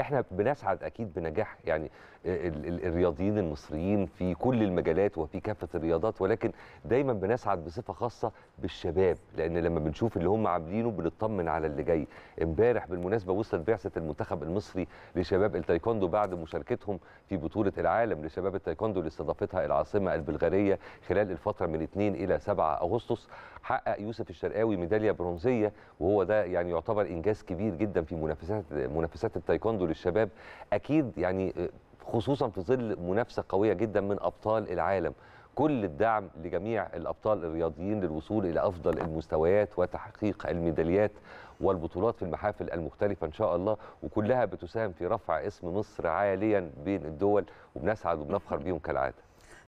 احنا بنسعد اكيد بنجاح يعني الرياضيين المصريين في كل المجالات وفي كافه الرياضات ولكن دايما بنسعد بصفه خاصه بالشباب لان لما بنشوف اللي هم عاملينه بنطمن على اللي جاي امبارح بالمناسبه وصلت بعثه المنتخب المصري لشباب التايكوندو بعد مشاركتهم في بطوله العالم لشباب التايكوندو اللي استضافتها العاصمه البلغاريه خلال الفتره من 2 الى 7 اغسطس حقق يوسف الشرقاوي ميداليه برونزيه وهو ده يعني يعتبر انجاز كبير جدا في منافسات منافسات التايكوندو برضو للشباب اكيد يعني آه، خصوصا في ظل منافسه قويه جدا من ابطال العالم كل الدعم لجميع الابطال الرياضيين للوصول الى افضل المستويات وتحقيق الميداليات والبطولات في المحافل المختلفه ان شاء الله وكلها بتساهم في رفع اسم مصر عاليا بين الدول وبنسعد وبنفخر بيهم كالعاده